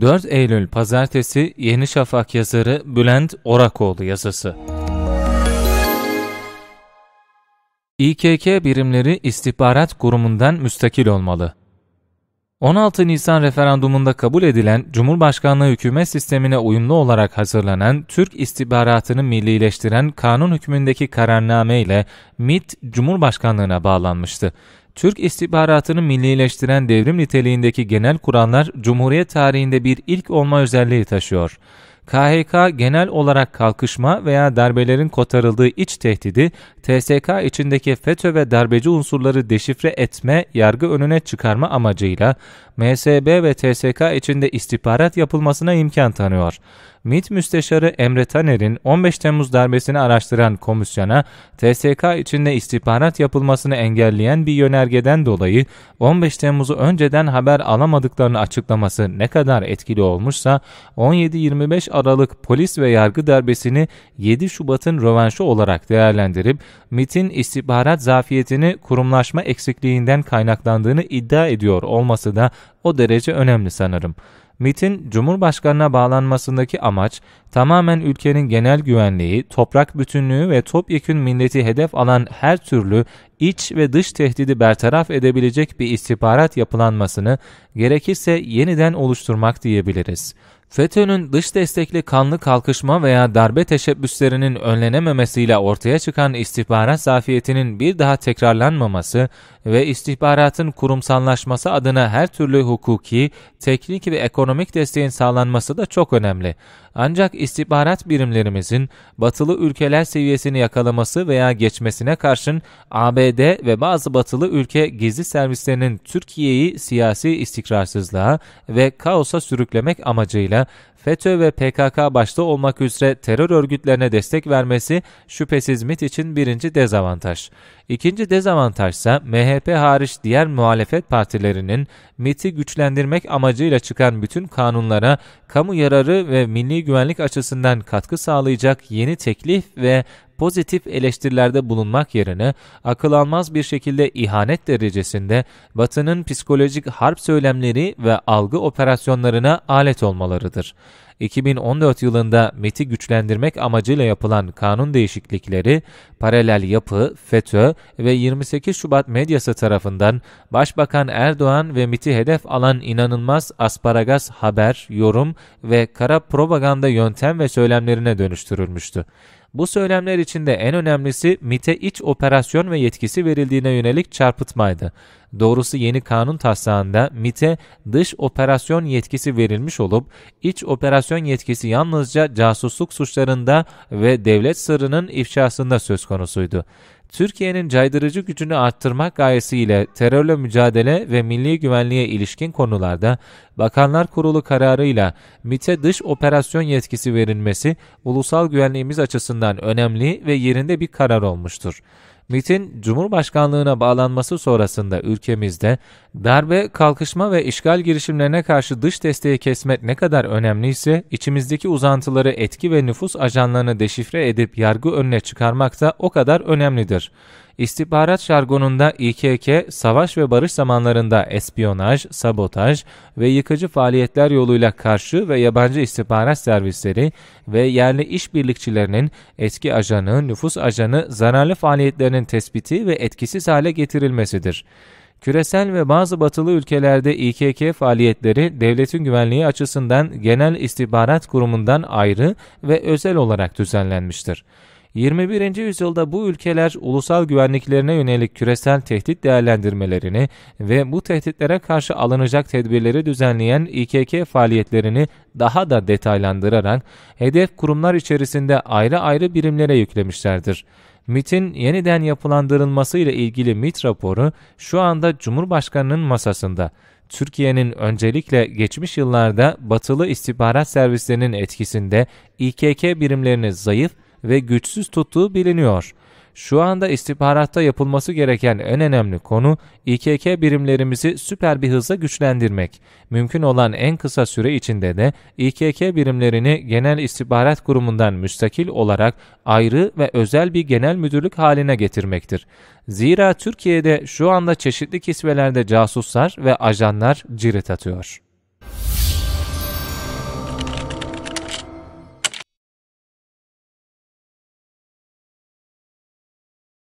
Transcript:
4 Eylül Pazartesi Yeni Şafak yazarı Bülent Orakoğlu yazısı. İKK birimleri istihbarat kurumundan müstakil olmalı. 16 Nisan referandumunda kabul edilen Cumhurbaşkanlığı hükümet sistemine uyumlu olarak hazırlanan Türk istihbaratını millileştiren kanun hükmündeki kararname ile MIT Cumhurbaşkanlığına bağlanmıştı. Türk istihbaratını millileştiren devrim niteliğindeki genel kurallar Cumhuriyet tarihinde bir ilk olma özelliği taşıyor. KHK genel olarak kalkışma veya darbelerin kotarıldığı iç tehdidi, TSK içindeki FETÖ ve darbeci unsurları deşifre etme, yargı önüne çıkarma amacıyla MSB ve TSK içinde istihbarat yapılmasına imkan tanıyor. MİT Müsteşarı Emre Taner'in 15 Temmuz darbesini araştıran komisyona TSK içinde istihbarat yapılmasını engelleyen bir yönergeden dolayı 15 Temmuz'u önceden haber alamadıklarını açıklaması ne kadar etkili olmuşsa 17-25 Aralık polis ve yargı darbesini 7 Şubat'ın rövanşı olarak değerlendirip MİT'in istihbarat zafiyetini kurumlaşma eksikliğinden kaynaklandığını iddia ediyor olması da o derece önemli sanırım. MIT'in Cumhurbaşkanına bağlanmasındaki amaç tamamen ülkenin genel güvenliği, toprak bütünlüğü ve topyekün milleti hedef alan her türlü iç ve dış tehdidi bertaraf edebilecek bir istihbarat yapılanmasını gerekirse yeniden oluşturmak diyebiliriz. FETÖ'nün dış destekli kanlı kalkışma veya darbe teşebbüslerinin önlenememesiyle ortaya çıkan istihbarat zafiyetinin bir daha tekrarlanmaması ve istihbaratın kurumsallaşması adına her türlü hukuki, teknik ve ekonomik desteğin sağlanması da çok önemli. Ancak istihbarat birimlerimizin batılı ülkeler seviyesini yakalaması veya geçmesine karşın ABD ABD ve bazı batılı ülke gizli servislerinin Türkiye'yi siyasi istikrarsızlığa ve kaosa sürüklemek amacıyla FETÖ ve PKK başta olmak üzere terör örgütlerine destek vermesi şüphesiz MIT için birinci dezavantaj. İkinci dezavantaj ise MHP hariç diğer muhalefet partilerinin MIT'i güçlendirmek amacıyla çıkan bütün kanunlara kamu yararı ve milli güvenlik açısından katkı sağlayacak yeni teklif ve pozitif eleştirilerde bulunmak yerine akıl almaz bir şekilde ihanet derecesinde Batı'nın psikolojik harp söylemleri ve algı operasyonlarına alet olmalarıdır. 2014 yılında MIT'i güçlendirmek amacıyla yapılan kanun değişiklikleri, paralel yapı, FETÖ ve 28 Şubat medyası tarafından Başbakan Erdoğan ve MIT'i hedef alan inanılmaz asparagas haber, yorum ve kara propaganda yöntem ve söylemlerine dönüştürülmüştü. Bu söylemler içinde en önemlisi MIT'e iç operasyon ve yetkisi verildiğine yönelik çarpıtmaydı. Doğrusu yeni kanun taslağında MIT'e dış operasyon yetkisi verilmiş olup iç operasyon yetkisi yalnızca casusluk suçlarında ve devlet sırrının ifşasında söz konusuydu. Türkiye'nin caydırıcı gücünü arttırmak gayesiyle terörle mücadele ve milli güvenliğe ilişkin konularda Bakanlar Kurulu kararıyla MIT'e dış operasyon yetkisi verilmesi ulusal güvenliğimiz açısından önemli ve yerinde bir karar olmuştur. MIT'in Cumhurbaşkanlığına bağlanması sonrasında ülkemizde darbe, kalkışma ve işgal girişimlerine karşı dış desteği kesmek ne kadar önemliyse, içimizdeki uzantıları etki ve nüfus ajanlarını deşifre edip yargı önüne çıkarmak da o kadar önemlidir. İstihbarat şargonunda İKK, savaş ve barış zamanlarında espiyonaj, sabotaj ve yıkıcı faaliyetler yoluyla karşı ve yabancı istihbarat servisleri ve yerli işbirlikçilerinin eski ajanı, nüfus ajanı zararlı faaliyetlerinin tespiti ve etkisiz hale getirilmesidir. Küresel ve bazı batılı ülkelerde İKK faaliyetleri devletin güvenliği açısından genel istihbarat kurumundan ayrı ve özel olarak düzenlenmiştir. 21. yüzyılda bu ülkeler ulusal güvenliklerine yönelik küresel tehdit değerlendirmelerini ve bu tehditlere karşı alınacak tedbirleri düzenleyen İKK faaliyetlerini daha da detaylandırarak hedef kurumlar içerisinde ayrı ayrı birimlere yüklemişlerdir. MIT'in yeniden yapılandırılması ile ilgili MIT raporu şu anda Cumhurbaşkanının masasında. Türkiye'nin öncelikle geçmiş yıllarda batılı istihbarat servislerinin etkisinde İKK birimlerini zayıf ve güçsüz tuttuğu biliniyor. Şu anda istihbaratta yapılması gereken en önemli konu İKK birimlerimizi süper bir hızla güçlendirmek. Mümkün olan en kısa süre içinde de İKK birimlerini Genel İstihbarat Kurumu'ndan müstakil olarak ayrı ve özel bir genel müdürlük haline getirmektir. Zira Türkiye'de şu anda çeşitli kisvelerde casuslar ve ajanlar cirit atıyor.